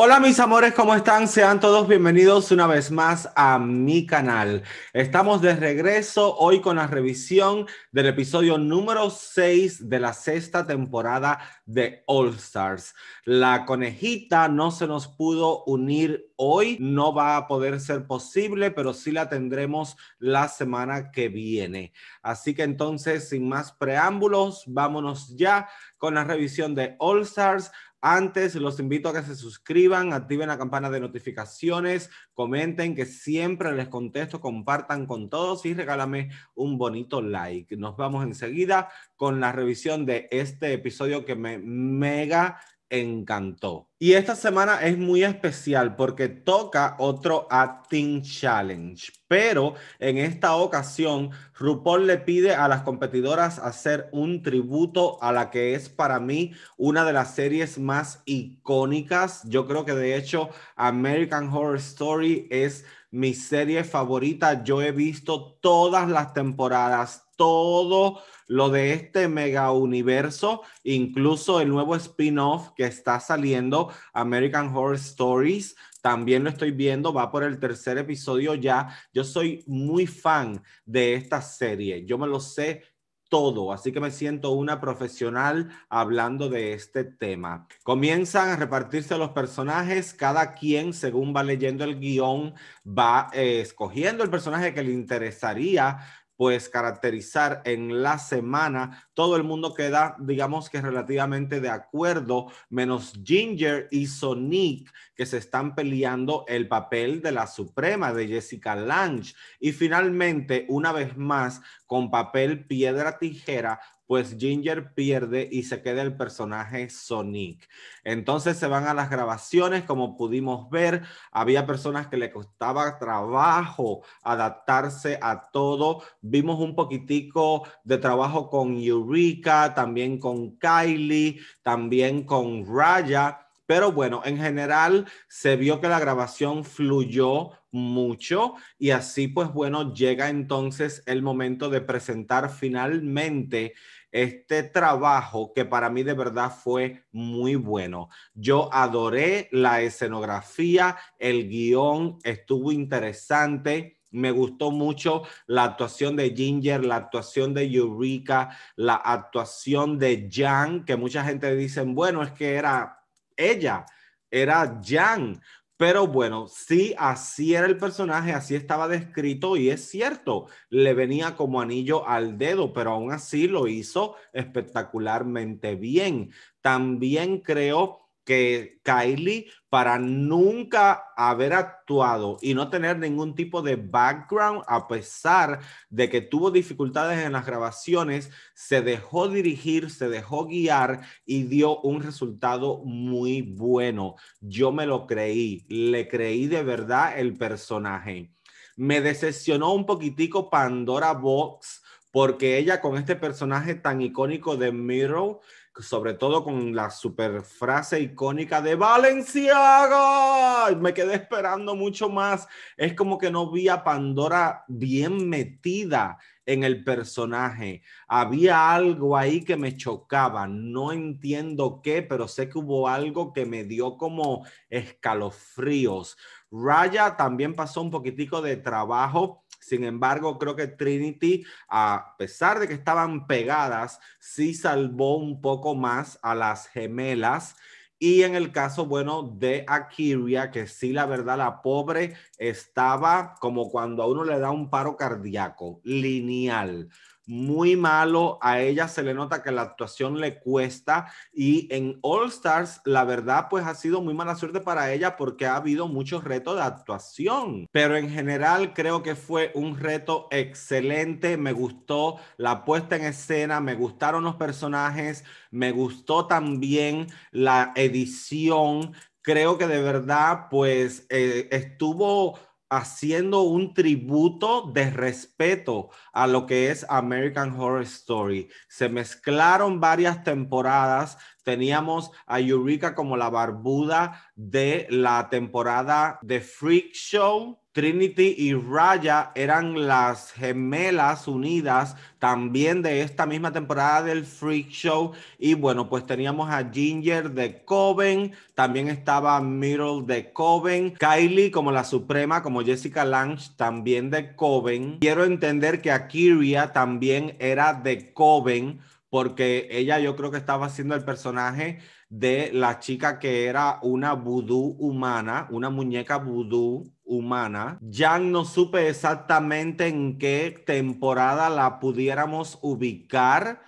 Hola mis amores, ¿cómo están? Sean todos bienvenidos una vez más a mi canal. Estamos de regreso hoy con la revisión del episodio número 6 de la sexta temporada de All Stars. La conejita no se nos pudo unir hoy, no va a poder ser posible, pero sí la tendremos la semana que viene. Así que entonces, sin más preámbulos, vámonos ya con la revisión de All Stars antes, los invito a que se suscriban, activen la campana de notificaciones, comenten que siempre les contesto, compartan con todos y regálame un bonito like. Nos vamos enseguida con la revisión de este episodio que me mega encantó. Y esta semana es muy especial porque toca otro acting challenge, pero en esta ocasión RuPaul le pide a las competidoras hacer un tributo a la que es para mí una de las series más icónicas. Yo creo que de hecho American Horror Story es mi serie favorita. Yo he visto todas las temporadas, todo lo de este mega universo, incluso el nuevo spin-off que está saliendo, American Horror Stories, también lo estoy viendo, va por el tercer episodio ya. Yo soy muy fan de esta serie, yo me lo sé todo, así que me siento una profesional hablando de este tema. Comienzan a repartirse los personajes, cada quien según va leyendo el guión va eh, escogiendo el personaje que le interesaría pues caracterizar en la semana. Todo el mundo queda, digamos que relativamente de acuerdo, menos Ginger y Sonic, que se están peleando el papel de la Suprema de Jessica Lange. Y finalmente, una vez más, con papel piedra tijera, pues Ginger pierde y se queda el personaje Sonic. Entonces se van a las grabaciones, como pudimos ver, había personas que le costaba trabajo adaptarse a todo. Vimos un poquitico de trabajo con Eureka, también con Kylie, también con Raya. Pero bueno, en general se vio que la grabación fluyó mucho y así pues bueno, llega entonces el momento de presentar finalmente este trabajo que para mí de verdad fue muy bueno. Yo adoré la escenografía, el guión estuvo interesante. Me gustó mucho la actuación de Ginger, la actuación de Eureka, la actuación de Jan, que mucha gente dice, bueno, es que era ella, era Jan, pero bueno, sí, así era el personaje, así estaba descrito y es cierto, le venía como anillo al dedo, pero aún así lo hizo espectacularmente bien. También creo que Kylie, para nunca haber actuado y no tener ningún tipo de background, a pesar de que tuvo dificultades en las grabaciones, se dejó dirigir, se dejó guiar y dio un resultado muy bueno. Yo me lo creí, le creí de verdad el personaje. Me decepcionó un poquitico Pandora Box porque ella con este personaje tan icónico de Mirror sobre todo con la super frase icónica de Valenciaga. Me quedé esperando mucho más. Es como que no vi a Pandora bien metida en el personaje. Había algo ahí que me chocaba. No entiendo qué, pero sé que hubo algo que me dio como escalofríos. Raya también pasó un poquitico de trabajo sin embargo, creo que Trinity, a pesar de que estaban pegadas, sí salvó un poco más a las gemelas. Y en el caso, bueno, de Akiria, que sí, la verdad, la pobre estaba como cuando a uno le da un paro cardíaco, lineal muy malo, a ella se le nota que la actuación le cuesta y en All Stars la verdad pues ha sido muy mala suerte para ella porque ha habido muchos retos de actuación, pero en general creo que fue un reto excelente, me gustó la puesta en escena, me gustaron los personajes, me gustó también la edición, creo que de verdad pues eh, estuvo haciendo un tributo de respeto a lo que es American Horror Story. Se mezclaron varias temporadas. Teníamos a Eureka como la barbuda de la temporada de Freak Show Trinity y Raya eran las gemelas unidas también de esta misma temporada del Freak Show. Y bueno, pues teníamos a Ginger de Coven, también estaba Middle de Coven, Kylie como la Suprema, como Jessica Lange también de Coven. Quiero entender que Akiria también era de Coven, porque ella yo creo que estaba haciendo el personaje de la chica que era una vudú humana, una muñeca vudú humana. Ya no supe exactamente en qué temporada la pudiéramos ubicar.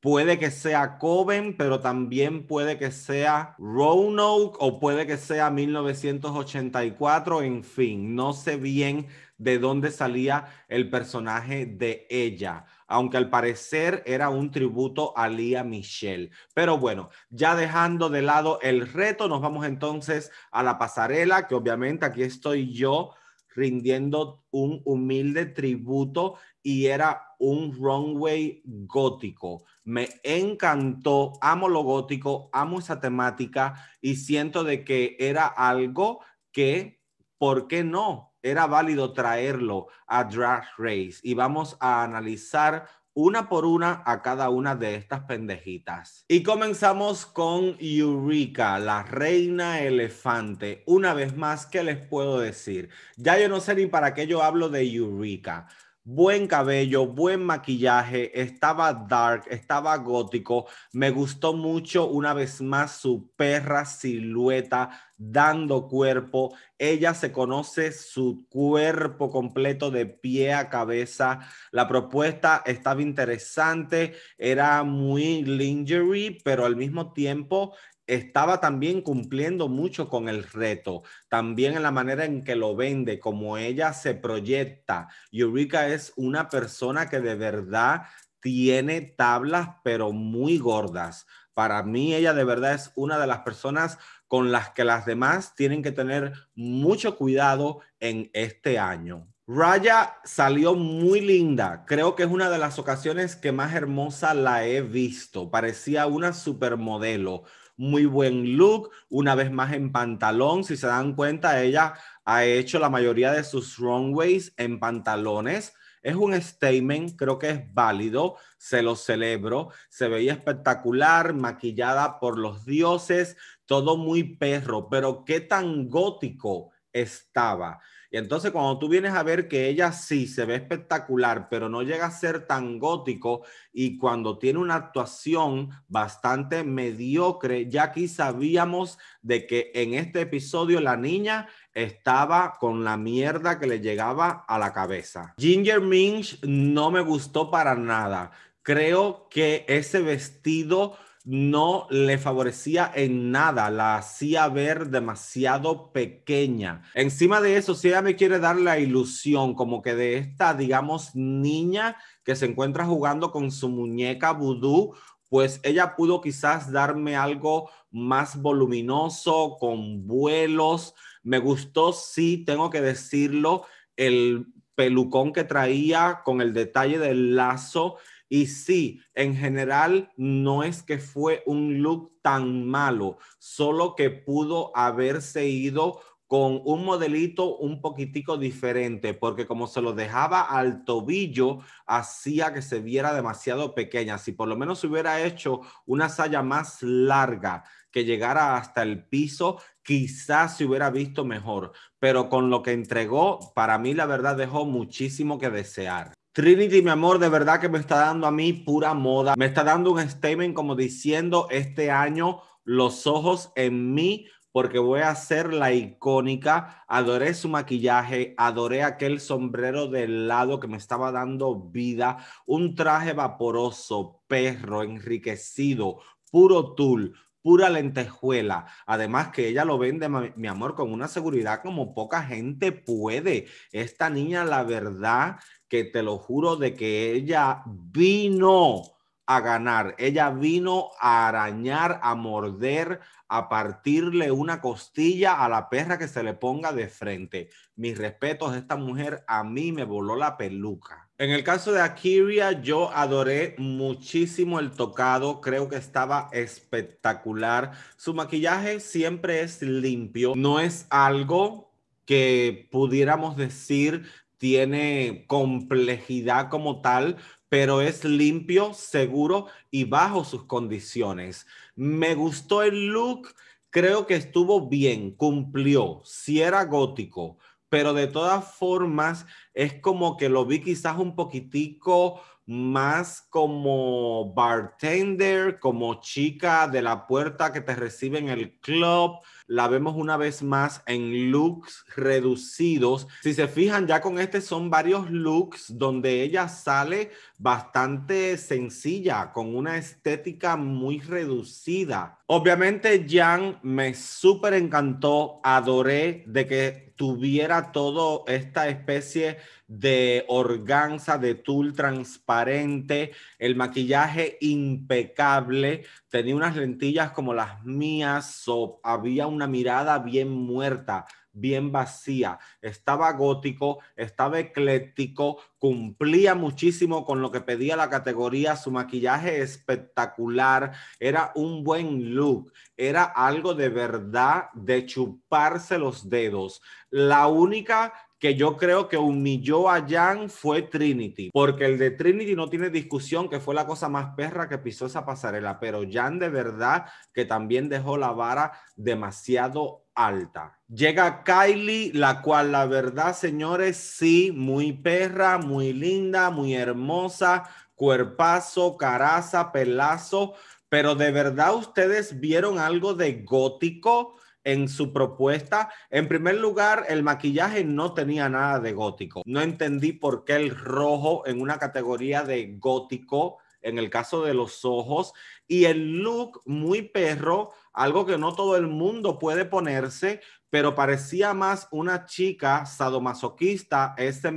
Puede que sea Coven, pero también puede que sea Roanoke o puede que sea 1984, en fin, no sé bien de dónde salía el personaje de ella, aunque al parecer era un tributo a Lía Michelle. Pero bueno, ya dejando de lado el reto, nos vamos entonces a la pasarela, que obviamente aquí estoy yo rindiendo un humilde tributo y era un runway gótico. Me encantó, amo lo gótico, amo esa temática y siento de que era algo que, ¿por qué no? era válido traerlo a Drag Race y vamos a analizar una por una a cada una de estas pendejitas. Y comenzamos con Eureka, la reina elefante. Una vez más, ¿qué les puedo decir? Ya yo no sé ni para qué yo hablo de Eureka buen cabello, buen maquillaje, estaba dark, estaba gótico. Me gustó mucho una vez más su perra silueta dando cuerpo. Ella se conoce su cuerpo completo de pie a cabeza. La propuesta estaba interesante, era muy lingerie, pero al mismo tiempo estaba también cumpliendo mucho con el reto, también en la manera en que lo vende, como ella se proyecta. Eureka es una persona que de verdad tiene tablas, pero muy gordas. Para mí, ella de verdad es una de las personas con las que las demás tienen que tener mucho cuidado en este año. Raya salió muy linda. Creo que es una de las ocasiones que más hermosa la he visto. Parecía una supermodelo muy buen look, una vez más en pantalón. Si se dan cuenta, ella ha hecho la mayoría de sus runways en pantalones. Es un statement, creo que es válido, se lo celebro. Se veía espectacular, maquillada por los dioses, todo muy perro, pero qué tan gótico estaba. Y entonces cuando tú vienes a ver que ella sí se ve espectacular, pero no llega a ser tan gótico y cuando tiene una actuación bastante mediocre, ya aquí sabíamos de que en este episodio la niña estaba con la mierda que le llegaba a la cabeza. Ginger Minch no me gustó para nada. Creo que ese vestido no le favorecía en nada, la hacía ver demasiado pequeña. Encima de eso, si ella me quiere dar la ilusión como que de esta, digamos, niña que se encuentra jugando con su muñeca vudú, pues ella pudo quizás darme algo más voluminoso, con vuelos. Me gustó, sí, tengo que decirlo, el pelucón que traía, con el detalle del lazo. Y sí, en general no es que fue un look tan malo, solo que pudo haberse ido con un modelito un poquitico diferente, porque como se lo dejaba al tobillo, hacía que se viera demasiado pequeña. Si por lo menos hubiera hecho una saya más larga que llegara hasta el piso, quizás se hubiera visto mejor, pero con lo que entregó, para mí la verdad dejó muchísimo que desear. Trinity, mi amor, de verdad que me está dando a mí pura moda. Me está dando un statement como diciendo este año los ojos en mí porque voy a ser la icónica. Adoré su maquillaje, adoré aquel sombrero del lado que me estaba dando vida, un traje vaporoso, perro, enriquecido, puro tul pura lentejuela. Además que ella lo vende, mi amor, con una seguridad como poca gente puede. Esta niña, la verdad, que te lo juro de que ella vino a ganar, ella vino a arañar, a morder, a partirle una costilla a la perra que se le ponga de frente. Mis respetos, esta mujer a mí me voló la peluca. En el caso de Akiria, yo adoré muchísimo el tocado, creo que estaba espectacular. Su maquillaje siempre es limpio, no es algo que pudiéramos decir tiene complejidad como tal, pero es limpio, seguro y bajo sus condiciones. Me gustó el look, creo que estuvo bien, cumplió, si era gótico pero de todas formas es como que lo vi quizás un poquitico más como bartender, como chica de la puerta que te recibe en el club. La vemos una vez más en looks reducidos. Si se fijan, ya con este son varios looks donde ella sale bastante sencilla, con una estética muy reducida. Obviamente, Jan me súper encantó, adoré de que tuviera toda esta especie de organza, de tul transparente, el maquillaje impecable, tenía unas lentillas como las mías, había una mirada bien muerta, bien vacía. Estaba gótico, estaba ecléctico, cumplía muchísimo con lo que pedía la categoría, su maquillaje espectacular, era un buen look, era algo de verdad de chuparse los dedos. La única que yo creo que humilló a Jan fue Trinity, porque el de Trinity no tiene discusión que fue la cosa más perra que pisó esa pasarela, pero Jan de verdad que también dejó la vara demasiado alta. Llega Kylie, la cual la verdad, señores, sí, muy perra, muy linda, muy hermosa, cuerpazo, caraza, pelazo, pero de verdad ustedes vieron algo de gótico en su propuesta. En primer lugar, el maquillaje no tenía nada de gótico. No entendí por qué el rojo en una categoría de gótico, en el caso de los ojos, y el look muy perro algo que no todo el mundo puede ponerse, pero parecía más una chica sadomasoquista, ese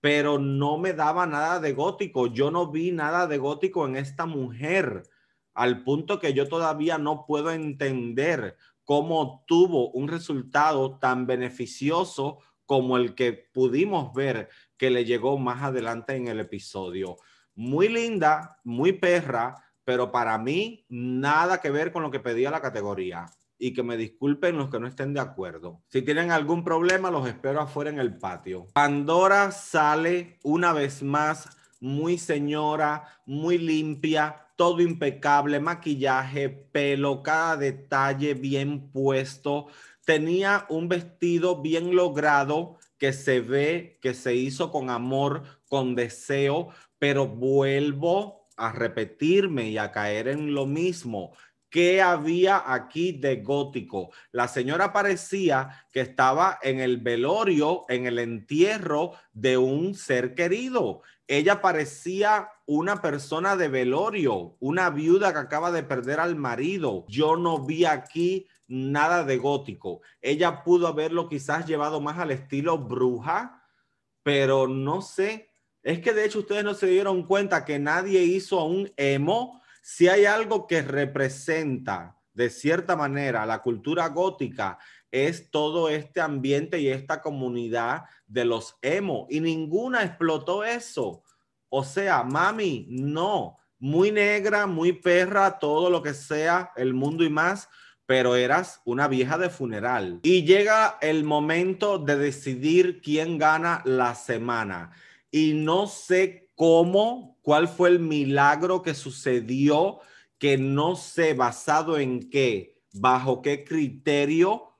pero no me daba nada de gótico. Yo no vi nada de gótico en esta mujer, al punto que yo todavía no puedo entender cómo tuvo un resultado tan beneficioso como el que pudimos ver que le llegó más adelante en el episodio. Muy linda, muy perra, pero para mí nada que ver con lo que pedía la categoría. Y que me disculpen los que no estén de acuerdo. Si tienen algún problema, los espero afuera en el patio. Pandora sale una vez más muy señora, muy limpia, todo impecable, maquillaje, pelo, cada detalle bien puesto. Tenía un vestido bien logrado que se ve que se hizo con amor, con deseo, pero vuelvo a repetirme y a caer en lo mismo. ¿Qué había aquí de gótico? La señora parecía que estaba en el velorio, en el entierro de un ser querido. Ella parecía una persona de velorio, una viuda que acaba de perder al marido. Yo no vi aquí nada de gótico. Ella pudo haberlo quizás llevado más al estilo bruja, pero no sé, es que de hecho ustedes no se dieron cuenta que nadie hizo un emo. Si hay algo que representa de cierta manera la cultura gótica, es todo este ambiente y esta comunidad de los emo. Y ninguna explotó eso. O sea, mami, no. Muy negra, muy perra, todo lo que sea, el mundo y más pero eras una vieja de funeral. Y llega el momento de decidir quién gana la semana y no sé cómo, cuál fue el milagro que sucedió, que no sé basado en qué, bajo qué criterio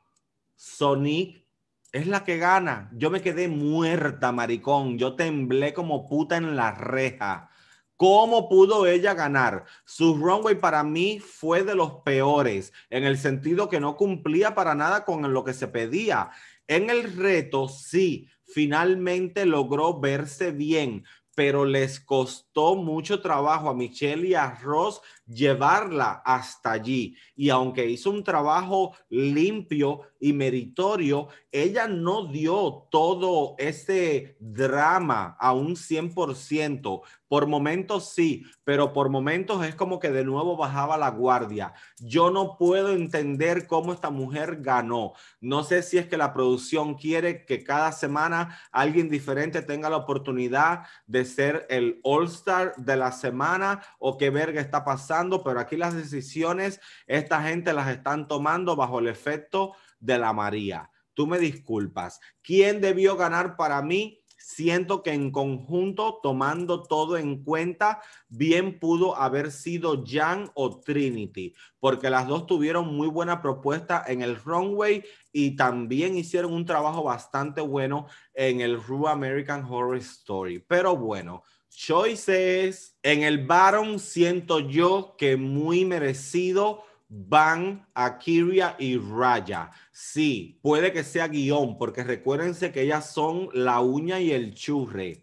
Sonic es la que gana. Yo me quedé muerta, maricón. Yo temblé como puta en la reja. ¿Cómo pudo ella ganar? Su runway para mí fue de los peores, en el sentido que no cumplía para nada con lo que se pedía. En el reto, sí, finalmente logró verse bien, pero les costó mucho trabajo a Michelle y a Ross llevarla hasta allí. Y aunque hizo un trabajo limpio y meritorio, ella no dio todo ese drama a un 100%. Por momentos sí, pero por momentos es como que de nuevo bajaba la guardia. Yo no puedo entender cómo esta mujer ganó. No sé si es que la producción quiere que cada semana alguien diferente tenga la oportunidad de ser el All Star de la semana o qué verga está pasando pero aquí las decisiones, esta gente las están tomando bajo el efecto de la María. Tú me disculpas. ¿Quién debió ganar para mí? Siento que en conjunto, tomando todo en cuenta, bien pudo haber sido Jan o Trinity, porque las dos tuvieron muy buena propuesta en el runway y también hicieron un trabajo bastante bueno en el Rue American Horror Story. Pero bueno, choices. En el Baron siento yo que muy merecido van a Kiria y Raya. Sí, puede que sea guión, porque recuérdense que ellas son la uña y el churre.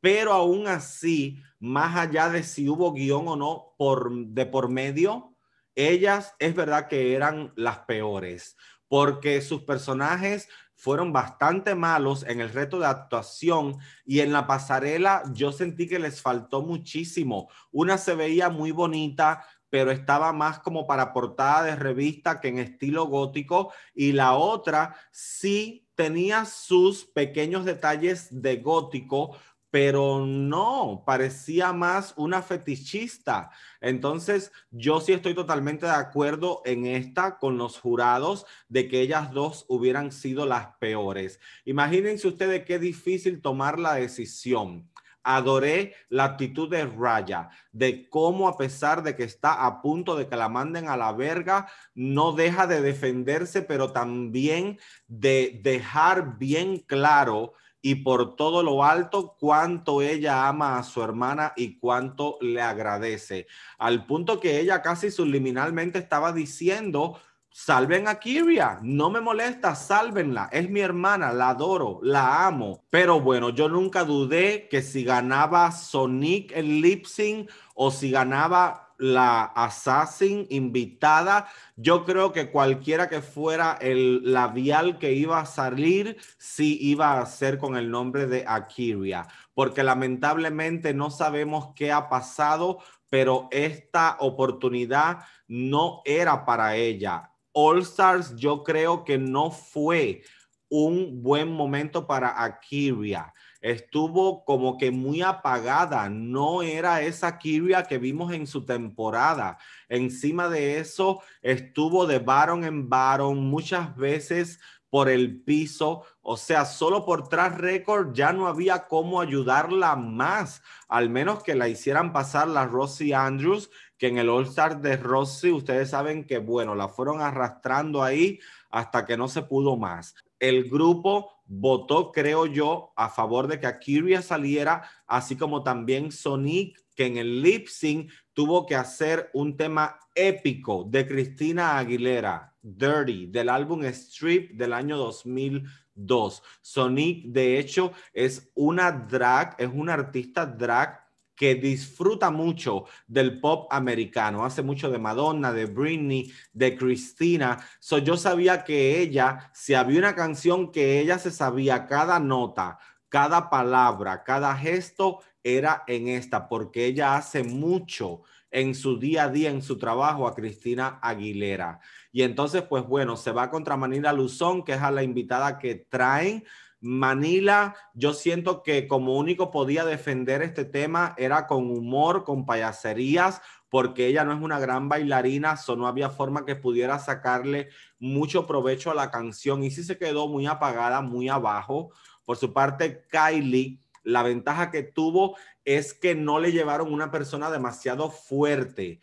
Pero aún así, más allá de si hubo guión o no por, de por medio, ellas es verdad que eran las peores, porque sus personajes fueron bastante malos en el reto de actuación y en la pasarela yo sentí que les faltó muchísimo. Una se veía muy bonita, pero estaba más como para portada de revista que en estilo gótico y la otra sí tenía sus pequeños detalles de gótico, pero no, parecía más una fetichista. Entonces, yo sí estoy totalmente de acuerdo en esta con los jurados de que ellas dos hubieran sido las peores. Imagínense ustedes qué difícil tomar la decisión. Adoré la actitud de Raya, de cómo a pesar de que está a punto de que la manden a la verga, no deja de defenderse, pero también de dejar bien claro y por todo lo alto cuánto ella ama a su hermana y cuánto le agradece, al punto que ella casi subliminalmente estaba diciendo, salven a Kiria, no me molesta, sálvenla, es mi hermana, la adoro, la amo. Pero bueno, yo nunca dudé que si ganaba Sonic el lipsing o si ganaba la assassin invitada. Yo creo que cualquiera que fuera el labial que iba a salir, sí iba a ser con el nombre de Akiria, porque lamentablemente no sabemos qué ha pasado, pero esta oportunidad no era para ella. All Stars yo creo que no fue un buen momento para Akiria estuvo como que muy apagada, no era esa Kyria que vimos en su temporada. Encima de eso, estuvo de varón en varón muchas veces por el piso, o sea, solo por tras récord ya no había cómo ayudarla más, al menos que la hicieran pasar la Rossi Andrews, que en el All-Star de Rossi ustedes saben que, bueno, la fueron arrastrando ahí hasta que no se pudo más. El grupo votó, creo yo, a favor de que Aquiria saliera, así como también Sonic, que en el lip sync tuvo que hacer un tema épico de Cristina Aguilera, Dirty, del álbum Strip del año 2002. Sonic, de hecho, es una drag, es una artista drag que disfruta mucho del pop americano. Hace mucho de Madonna, de Britney, de Cristina So, yo sabía que ella, si había una canción que ella se sabía cada nota, cada palabra, cada gesto, era en esta, porque ella hace mucho en su día a día, en su trabajo, a Cristina Aguilera. Y entonces, pues bueno, se va contra Manila Luzón, que es a la invitada que traen Manila, yo siento que como único podía defender este tema era con humor, con payaserías, porque ella no es una gran bailarina, so no había forma que pudiera sacarle mucho provecho a la canción y sí se quedó muy apagada, muy abajo. Por su parte, Kylie, la ventaja que tuvo es que no le llevaron una persona demasiado fuerte,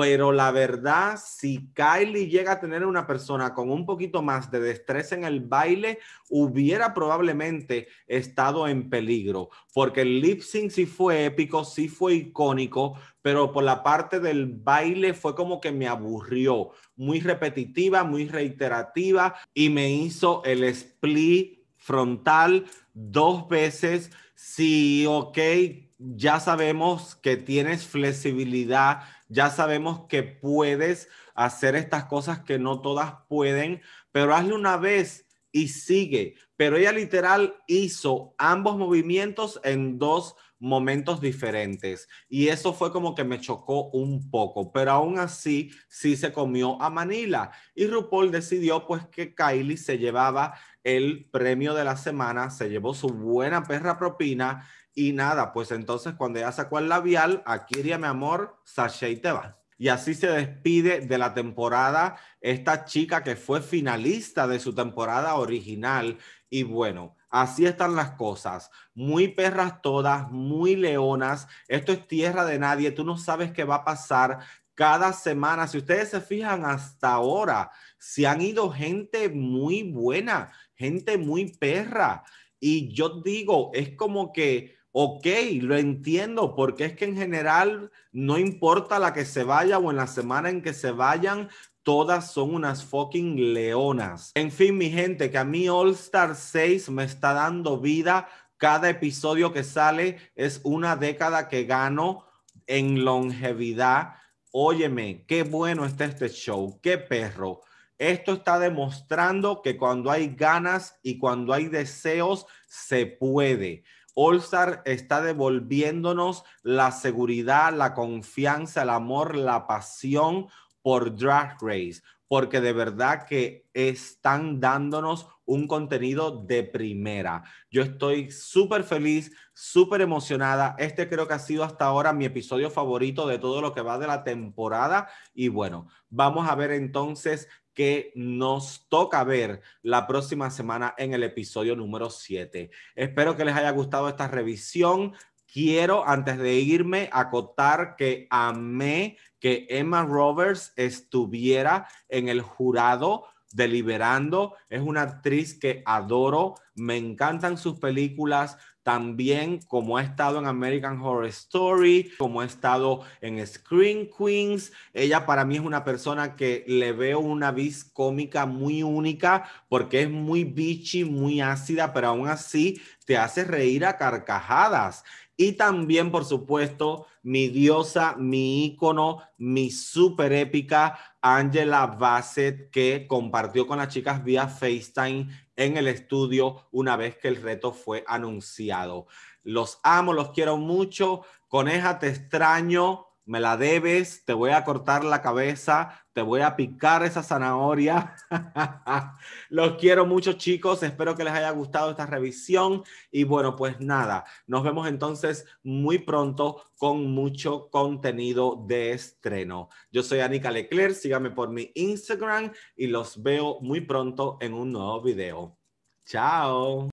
pero la verdad, si Kylie llega a tener una persona con un poquito más de destreza en el baile, hubiera probablemente estado en peligro, porque el lip sync sí fue épico, sí fue icónico, pero por la parte del baile fue como que me aburrió, muy repetitiva, muy reiterativa, y me hizo el split frontal dos veces. Sí, ok, ya sabemos que tienes flexibilidad ya sabemos que puedes hacer estas cosas que no todas pueden, pero hazle una vez y sigue. Pero ella literal hizo ambos movimientos en dos momentos diferentes y eso fue como que me chocó un poco, pero aún así sí se comió a Manila y RuPaul decidió pues que Kylie se llevaba el premio de la semana, se llevó su buena perra propina y nada, pues entonces cuando ella sacó el labial, aquí iría mi amor, Sasha y te va. Y así se despide de la temporada esta chica que fue finalista de su temporada original y bueno, Así están las cosas. Muy perras todas, muy leonas. Esto es tierra de nadie. Tú no sabes qué va a pasar cada semana. Si ustedes se fijan hasta ahora, se han ido gente muy buena, gente muy perra. Y yo digo, es como que, ok, lo entiendo, porque es que en general no importa la que se vaya o en la semana en que se vayan, todas son unas fucking leonas. En fin, mi gente, que a mí All Star 6 me está dando vida. Cada episodio que sale es una década que gano en longevidad. Óyeme, qué bueno está este show, qué perro. Esto está demostrando que cuando hay ganas y cuando hay deseos, se puede. All-Star está devolviéndonos la seguridad, la confianza, el amor, la pasión por Drag Race, porque de verdad que están dándonos un contenido de primera. Yo estoy súper feliz, súper emocionada. Este creo que ha sido hasta ahora mi episodio favorito de todo lo que va de la temporada. Y bueno, vamos a ver entonces qué nos toca ver la próxima semana en el episodio número 7. Espero que les haya gustado esta revisión quiero, antes de irme, acotar que amé que Emma Roberts estuviera en el jurado deliberando. Es una actriz que adoro, me encantan sus películas. También como ha estado en American Horror Story, como ha estado en Screen Queens, ella para mí es una persona que le veo una vis cómica muy única porque es muy bitchy, muy ácida, pero aún así te hace reír a carcajadas. Y también, por supuesto, mi diosa, mi ícono, mi super épica, Angela Bassett, que compartió con las chicas vía FaceTime en el estudio una vez que el reto fue anunciado. Los amo, los quiero mucho. Coneja, te extraño me la debes, te voy a cortar la cabeza, te voy a picar esa zanahoria. Los quiero mucho chicos, espero que les haya gustado esta revisión y bueno, pues nada, nos vemos entonces muy pronto con mucho contenido de estreno. Yo soy Anika Leclerc, síganme por mi Instagram y los veo muy pronto en un nuevo video. Chao.